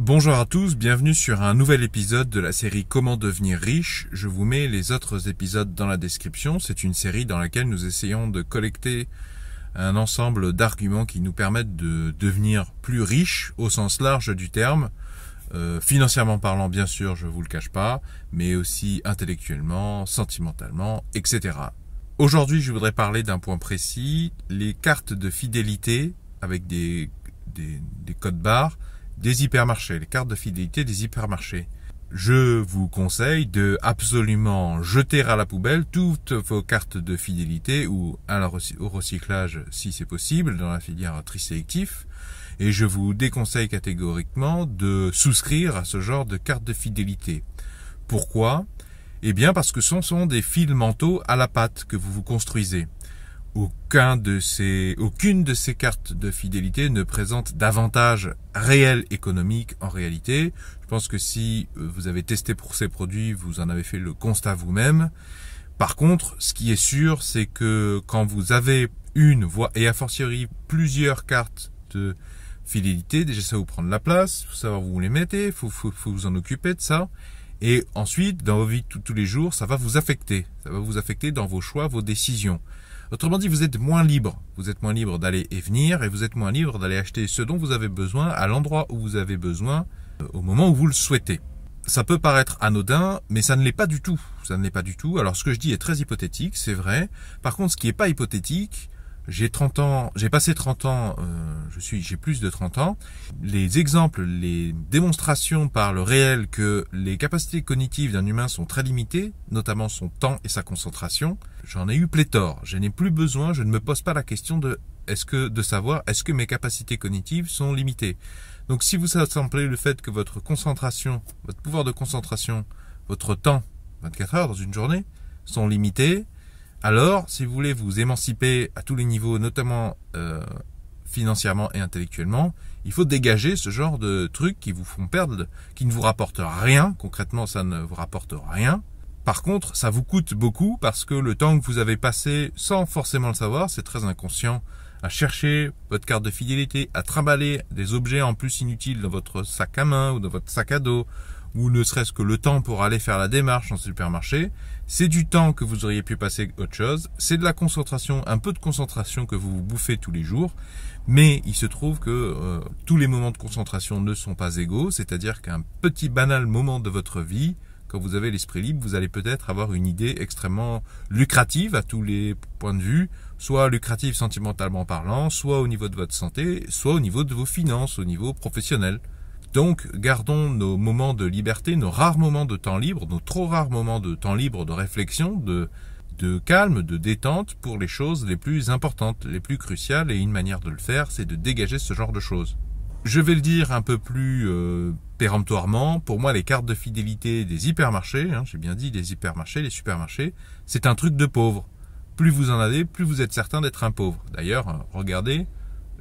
Bonjour à tous, bienvenue sur un nouvel épisode de la série Comment devenir riche. Je vous mets les autres épisodes dans la description. C'est une série dans laquelle nous essayons de collecter un ensemble d'arguments qui nous permettent de devenir plus riches au sens large du terme. Euh, financièrement parlant, bien sûr, je vous le cache pas, mais aussi intellectuellement, sentimentalement, etc. Aujourd'hui, je voudrais parler d'un point précis, les cartes de fidélité avec des, des codes barres des hypermarchés, les cartes de fidélité des hypermarchés. Je vous conseille de absolument jeter à la poubelle toutes vos cartes de fidélité ou au recyclage si c'est possible dans la filière tri sélectif. Et je vous déconseille catégoriquement de souscrire à ce genre de cartes de fidélité. Pourquoi Eh bien parce que ce sont des fils mentaux à la pâte que vous vous construisez aucun de aucune de ces cartes de fidélité ne présente d'avantage réel économique en réalité. Je pense que si euh, vous avez testé pour ces produits, vous en avez fait le constat vous-même. Par contre, ce qui est sûr, c'est que quand vous avez une, voix et a fortiori plusieurs cartes de fidélité, déjà ça vous prendre la place, faut savoir où vous les mettez, faut, faut, vous en occuper de ça. Et ensuite, dans vos vies tous les jours, ça va vous affecter. Ça va vous affecter dans vos choix, vos décisions. Autrement dit, vous êtes moins libre. Vous êtes moins libre d'aller et venir et vous êtes moins libre d'aller acheter ce dont vous avez besoin à l'endroit où vous avez besoin euh, au moment où vous le souhaitez. Ça peut paraître anodin, mais ça ne l'est pas du tout. Ça ne l'est pas du tout. Alors ce que je dis est très hypothétique, c'est vrai. Par contre, ce qui n'est pas hypothétique, j'ai 30 ans, j'ai passé 30 ans, euh, je suis, j'ai plus de 30 ans. Les exemples, les démonstrations par le réel que les capacités cognitives d'un humain sont très limitées, notamment son temps et sa concentration, j'en ai eu pléthore. Je n'ai plus besoin, je ne me pose pas la question de est-ce que de savoir est-ce que mes capacités cognitives sont limitées. Donc si vous assemblez le fait que votre concentration, votre pouvoir de concentration, votre temps, 24 heures dans une journée, sont limités, alors, si vous voulez vous émanciper à tous les niveaux, notamment euh, financièrement et intellectuellement, il faut dégager ce genre de trucs qui vous font perdre, qui ne vous rapportent rien. Concrètement, ça ne vous rapporte rien. Par contre, ça vous coûte beaucoup parce que le temps que vous avez passé sans forcément le savoir, c'est très inconscient, à chercher votre carte de fidélité, à trimballer des objets en plus inutiles dans votre sac à main ou dans votre sac à dos ou ne serait-ce que le temps pour aller faire la démarche en supermarché, c'est du temps que vous auriez pu passer autre chose, c'est de la concentration, un peu de concentration que vous vous bouffez tous les jours, mais il se trouve que euh, tous les moments de concentration ne sont pas égaux, c'est-à-dire qu'un petit banal moment de votre vie, quand vous avez l'esprit libre, vous allez peut-être avoir une idée extrêmement lucrative à tous les points de vue, soit lucrative sentimentalement parlant, soit au niveau de votre santé, soit au niveau de vos finances, au niveau professionnel. Donc gardons nos moments de liberté, nos rares moments de temps libre, nos trop rares moments de temps libre de réflexion, de, calme, de détente pour les choses les plus importantes, les plus cruciales, et une manière de le faire, c'est de dégager ce genre de choses. Je vais le dire un peu plus euh, péremptoirement, pour moi les cartes de fidélité des hypermarchés, hein, j'ai bien dit des hypermarchés, les supermarchés, c'est un truc de pauvre. Plus vous en avez, plus vous êtes certain d'être un pauvre. D'ailleurs, euh, regardez,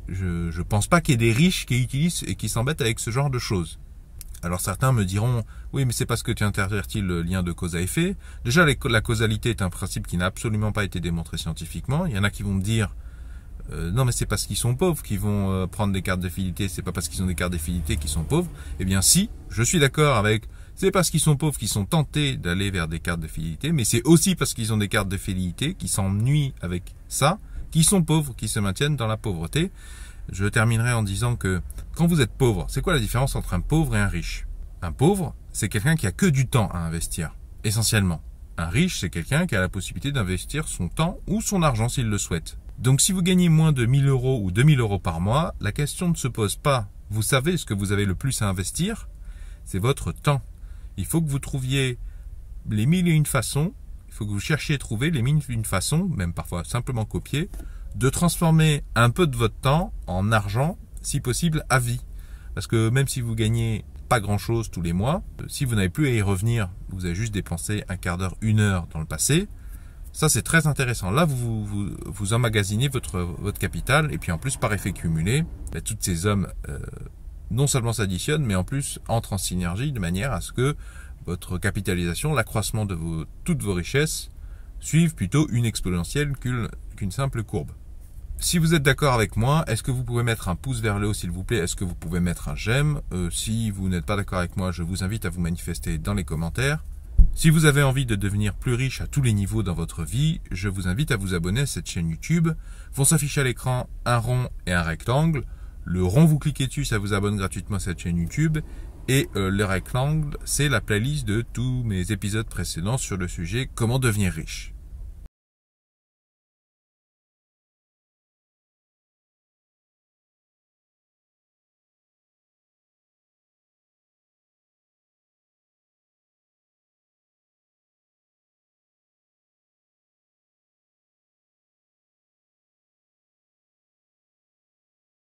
je, je pense pas qu'il y ait des riches qui utilisent et qui s'embêtent avec ce genre de choses. Alors certains me diront, oui, mais c'est parce que tu intervertis le lien de cause à effet. Déjà, la causalité est un principe qui n'a absolument pas été démontré scientifiquement. Il y en a qui vont me dire, euh, non, mais c'est parce qu'ils sont pauvres qu'ils vont euh, prendre des cartes de fidélité. C'est pas parce qu'ils ont des cartes de fidélité qu'ils sont pauvres. Eh bien, si, je suis d'accord avec. C'est parce qu'ils sont pauvres qu'ils sont tentés d'aller vers des cartes de fidélité, mais c'est aussi parce qu'ils ont des cartes de fidélité qui s'ennuient avec ça qui sont pauvres, qui se maintiennent dans la pauvreté. Je terminerai en disant que quand vous êtes pauvre, c'est quoi la différence entre un pauvre et un riche Un pauvre, c'est quelqu'un qui a que du temps à investir, essentiellement. Un riche, c'est quelqu'un qui a la possibilité d'investir son temps ou son argent s'il le souhaite. Donc si vous gagnez moins de 1000 euros ou 2000 euros par mois, la question ne se pose pas. Vous savez ce que vous avez le plus à investir C'est votre temps. Il faut que vous trouviez les mille et une façons, il faut que vous cherchiez à trouver les mille et une façons, même parfois simplement copier, de transformer un peu de votre temps en argent, si possible à vie. Parce que même si vous gagnez pas grand chose tous les mois, euh, si vous n'avez plus à y revenir, vous avez juste dépensé un quart d'heure, une heure dans le passé, ça c'est très intéressant. Là, vous, vous, emmagasinez votre, votre capital et puis en plus par effet cumulé, ben, toutes ces hommes, euh, non seulement s'additionnent, mais en plus entrent en synergie de manière à ce que votre capitalisation, l'accroissement de vos, toutes vos richesses, suivent plutôt une exponentielle qu'une simple courbe. Si vous êtes d'accord avec moi, est-ce que vous pouvez mettre un pouce vers le haut s'il vous plaît Est-ce que vous pouvez mettre un j'aime euh, Si vous n'êtes pas d'accord avec moi, je vous invite à vous manifester dans les commentaires. Si vous avez envie de devenir plus riche à tous les niveaux dans votre vie, je vous invite à vous abonner à cette chaîne YouTube. Vont s'afficher à l'écran un rond et un rectangle. Le rond, vous cliquez dessus, ça vous abonne gratuitement à cette chaîne YouTube. Et euh, le rectangle, c'est la playlist de tous mes épisodes précédents sur le sujet Comment devenir riche.